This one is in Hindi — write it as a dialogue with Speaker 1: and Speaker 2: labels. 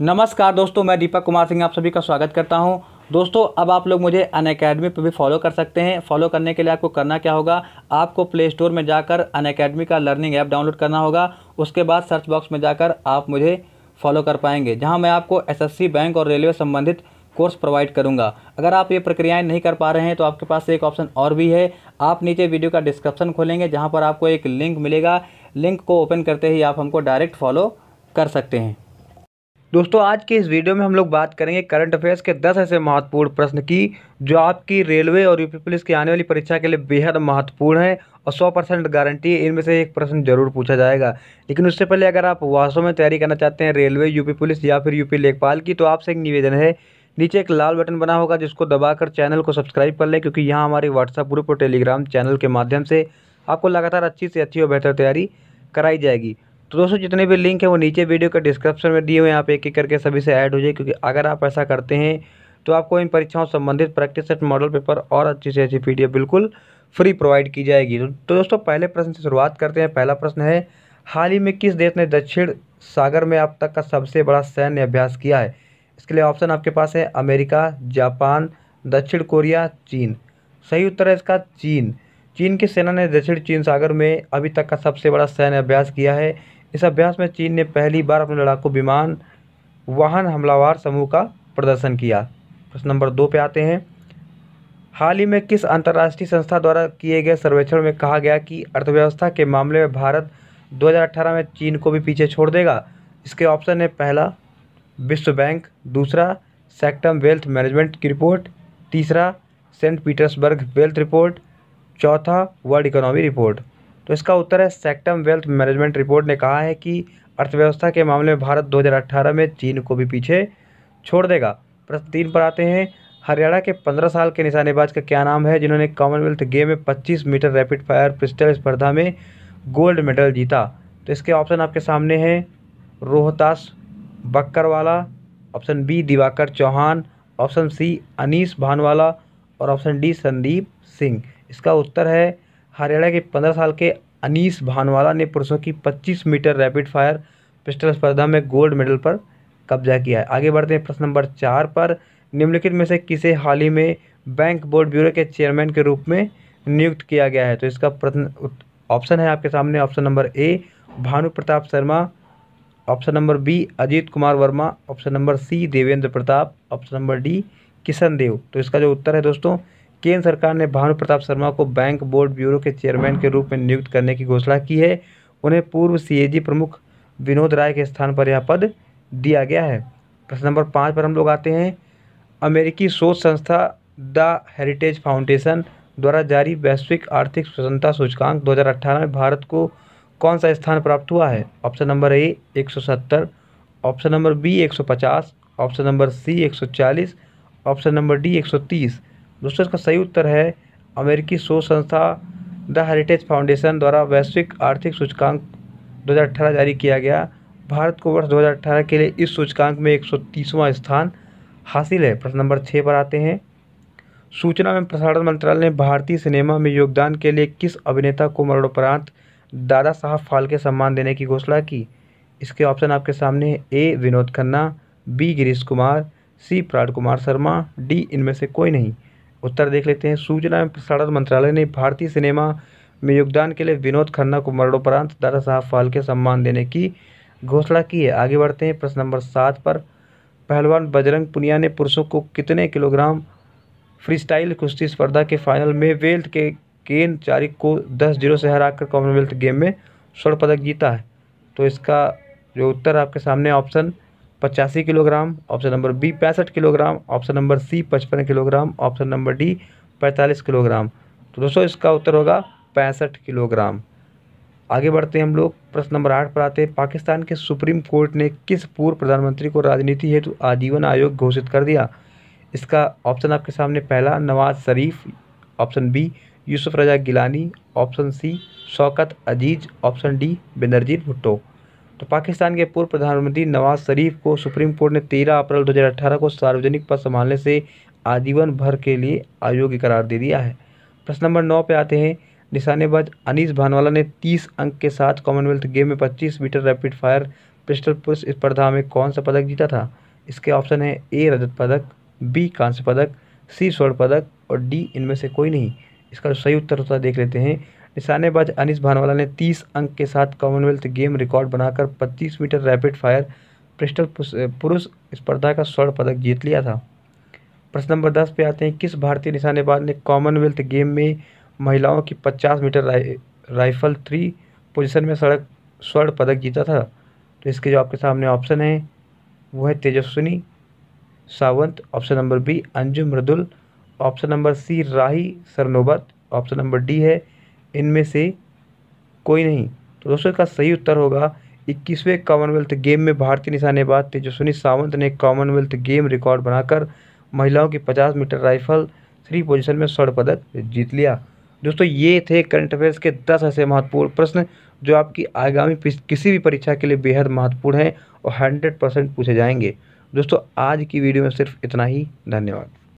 Speaker 1: नमस्कार दोस्तों मैं दीपक कुमार सिंह आप सभी का स्वागत करता हूं दोस्तों अब आप लोग मुझे अन अकेडमी पर भी फॉलो कर सकते हैं फॉलो करने के लिए आपको करना क्या होगा आपको प्ले स्टोर में जाकर अन अकेडमी का लर्निंग ऐप डाउनलोड करना होगा उसके बाद सर्च बॉक्स में जाकर आप मुझे फॉलो कर पाएंगे जहाँ मैं आपको एस बैंक और रेलवे संबंधित कोर्स प्रोवाइड करूंगा अगर आप ये प्रक्रियाएं नहीं कर पा रहे हैं तो आपके पास एक ऑप्शन और भी है आप नीचे वीडियो का डिस्क्रिप्शन खोलेंगे जहाँ पर आपको एक लिंक मिलेगा लिंक को ओपन करते ही आप हमको डायरेक्ट फॉलो कर सकते हैं दोस्तों आज के इस वीडियो में हम लोग बात करेंगे करंट अफेयर्स के 10 ऐसे महत्वपूर्ण प्रश्न की जो आपकी रेलवे और यूपी पुलिस की आने वाली परीक्षा के लिए बेहद महत्वपूर्ण है और 100 परसेंट गारंटी है इनमें से एक प्रश्न जरूर पूछा जाएगा लेकिन उससे पहले अगर आप वास्तव में तैयारी करना चाहते हैं रेलवे यूपी पुलिस या फिर यूपी लेखपाल की तो आपसे एक निवेदन है नीचे एक लाल बटन बना होगा जिसको दबाकर चैनल को सब्सक्राइब कर लें क्योंकि यहाँ हमारे व्हाट्सअप ग्रुप और टेलीग्राम चैनल के माध्यम से आपको लगातार अच्छी से अच्छी और बेहतर तैयारी कराई जाएगी तो दोस्तों जितने भी लिंक है वो नीचे वीडियो के डिस्क्रिप्शन में दिए हुए हैं आप एक एक करके सभी से ऐड हो जाए क्योंकि अगर आप ऐसा करते हैं तो आपको इन परीक्षाओं संबंधित प्रैक्टिस सेट मॉडल पेपर और अच्छी से अच्छी पी बिल्कुल फ्री प्रोवाइड की जाएगी तो, तो दोस्तों पहले प्रश्न से शुरुआत करते हैं पहला प्रश्न है हाल ही में किस देश ने दक्षिण सागर में अब तक का सबसे बड़ा सैन्य अभ्यास किया है इसके लिए ऑप्शन आपके पास है अमेरिका जापान दक्षिण कोरिया चीन सही उत्तर है इसका चीन चीन की सेना ने दक्षिण चीन सागर में अभी तक का सबसे बड़ा सैन्य अभ्यास किया है इस अभ्यास में चीन ने पहली बार अपने लड़ाकू विमान वाहन हमलावर समूह का प्रदर्शन किया प्रश्न नंबर दो पे आते हैं हाल ही में किस अंतर्राष्ट्रीय संस्था द्वारा किए गए सर्वेक्षण में कहा गया कि अर्थव्यवस्था के मामले में भारत 2018 में चीन को भी पीछे छोड़ देगा इसके ऑप्शन है पहला विश्व बैंक दूसरा सेक्टम वेल्थ मैनेजमेंट की रिपोर्ट तीसरा सेंट पीटर्सबर्ग वेल्थ रिपोर्ट चौथा वर्ल्ड इकोनॉमी रिपोर्ट तो इसका उत्तर है सेक्टम वेल्थ मैनेजमेंट रिपोर्ट ने कहा है कि अर्थव्यवस्था के मामले में भारत 2018 में चीन को भी पीछे छोड़ देगा प्रश्न तीन पर आते हैं हरियाणा के पंद्रह साल के निशानेबाज का क्या नाम है जिन्होंने कॉमनवेल्थ गेम में पच्चीस मीटर रैपिड फायर पिस्टल स्पर्धा में गोल्ड मेडल जीता तो इसके ऑप्शन आपके सामने हैं Rohtas Bakkarwala option B Diwakar Chauhan option C Anish Bhanwala और ऑप्शन डी संदीप सिंह इसका उत्तर है हरियाणा के पंद्रह साल के अनीस भानवाला ने पुरुषों की 25 मीटर रैपिड फायर पिस्टल स्पर्धा में गोल्ड मेडल पर कब्जा किया है आगे बढ़ते हैं प्रश्न नंबर चार पर निम्नलिखित में से किसे हाल ही में बैंक बोर्ड ब्यूरो के चेयरमैन के रूप में नियुक्त किया गया है तो इसका प्रश्न ऑप्शन है आपके सामने option number A Bhanu Pratap Sharma option number B Ajit Kumar Verma option number C Devendra Pratap option number D Kishan Dev तो इसका जो उत्तर है दोस्तों केंद्र सरकार ने भानु प्रताप शर्मा को बैंक बोर्ड ब्यूरो के चेयरमैन के रूप में नियुक्त करने की घोषणा की है उन्हें पूर्व सीएजी प्रमुख विनोद राय के स्थान पर यह पद दिया गया है प्रश्न नंबर पाँच पर हम लोग आते हैं अमेरिकी शोध संस्था द हेरिटेज फाउंडेशन द्वारा जारी वैश्विक आर्थिक स्वतंत्रता सूचकांक 2018 में भारत को कौन सा स्थान प्राप्त हुआ है option number A 170 option number B 150 option number C 140 option number D 130 दोस्तों इसका सही उत्तर है अमेरिकी शोध संस्था द हेरिटेज फाउंडेशन द्वारा वैश्विक आर्थिक सूचकांक 2018 जारी किया गया भारत को वर्ष 2018 के लिए इस सूचकांक में एक स्थान हासिल है प्रश्न नंबर छः पर आते हैं सूचना एवं प्रसारण मंत्रालय ने भारतीय सिनेमा में योगदान के लिए किस अभिनेता को मरणोपरांत दादा साहब फाल्के सम्मान देने की घोषणा की इसके ऑप्शन आपके सामने हैं A Vinod Khanna B Girish Kumar C Pran Kumar Sharma D इनमें से कोई नहीं उत्तर देख लेते हैं सूचना एवं प्रसारण मंत्रालय ने भारतीय सिनेमा में योगदान के लिए विनोद खन्ना को मरणोपरांत दादा साहब फाल्के सम्मान देने की घोषणा की है आगे बढ़ते हैं प्रश्न नंबर सात पर पहलवान बजरंग पुनिया ने पुरुषों को कितने किलोग्राम फ्रीस्टाइल कुश्ती स्पर्धा के फाइनल में वेल्थ के केन चारिक को दस जीरो से हराकर कॉमनवेल्थ गेम में स्वर्ण पदक जीता है तो इसका जो उत्तर आपके सामने ऑप्शन पचासी किलोग्राम ऑप्शन नंबर बी पैंसठ किलोग्राम ऑप्शन नंबर सी पचपन किलोग्राम ऑप्शन नंबर डी पैंतालीस किलोग्राम तो दोस्तों इसका उत्तर होगा पैंसठ किलोग्राम आगे बढ़ते हैं हम लोग प्रश्न नंबर आठ पर आते हैं पाकिस्तान के सुप्रीम कोर्ट ने किस पूर्व प्रधानमंत्री को राजनीति हेतु आजीवन आयोग घोषित कर दिया इसका ऑप्शन आपके सामने पहला Nawaz Sharif option B Yousuf Raza Gilani option C Shaukat Aziz option D Benazir Bhutto तो पाकिस्तान के पूर्व प्रधानमंत्री नवाज शरीफ को सुप्रीम कोर्ट ने 13 अप्रैल 2018 को सार्वजनिक पद संभालने से आजीवन भर के लिए अयोग्य करार दे दिया है प्रश्न नंबर नौ पे आते हैं निशानेबाज अनिस भानवाला ने 30 अंक के साथ कॉमनवेल्थ गेम में 25 मीटर रैपिड फायर पिस्टल पुरुष स्पर्धा में कौन सा पदक जीता था इसके ऑप्शन है ए रजत पदक बी कांस्य पदक सी स्वर्ण पदक और डी इनमें से कोई नहीं इसका सही उत्तर होता देख लेते हैं निशानेबाज अनिस भानवाला ने 30 अंक के साथ कॉमनवेल्थ गेम रिकॉर्ड बनाकर 25 मीटर रैपिड फायर प्रिस्टल पुरुष स्पर्धा का स्वर्ण पदक जीत लिया था प्रश्न नंबर दस पे आते हैं किस भारतीय निशानेबाज ने कॉमनवेल्थ गेम में महिलाओं की 50 मीटर राइ, राइफल थ्री पोजीशन में सड़क स्वर्ण पदक जीता था तो इसके जो आपके सामने ऑप्शन हैं वो है Tejaswini Sawant option number B Anjum Moudgil option number C Rahi Sarnobat option number D है इनमें से कोई नहीं तो दोस्तों इसका सही उत्तर होगा इक्कीसवें कॉमनवेल्थ गेम में भारतीय निशानेबाज तेजस्विनी सावंत ने कॉमनवेल्थ गेम रिकॉर्ड बनाकर महिलाओं की 50 मीटर राइफल थ्री पोजीशन में स्वर्ण पदक जीत लिया दोस्तों ये थे करंट अफेयर्स के 10 ऐसे महत्वपूर्ण प्रश्न जो आपकी आगामी किसी भी परीक्षा के लिए बेहद महत्वपूर्ण हैं और हंड्रेड परसेंट पूछे जाएंगे दोस्तों आज की वीडियो में सिर्फ इतना ही धन्यवाद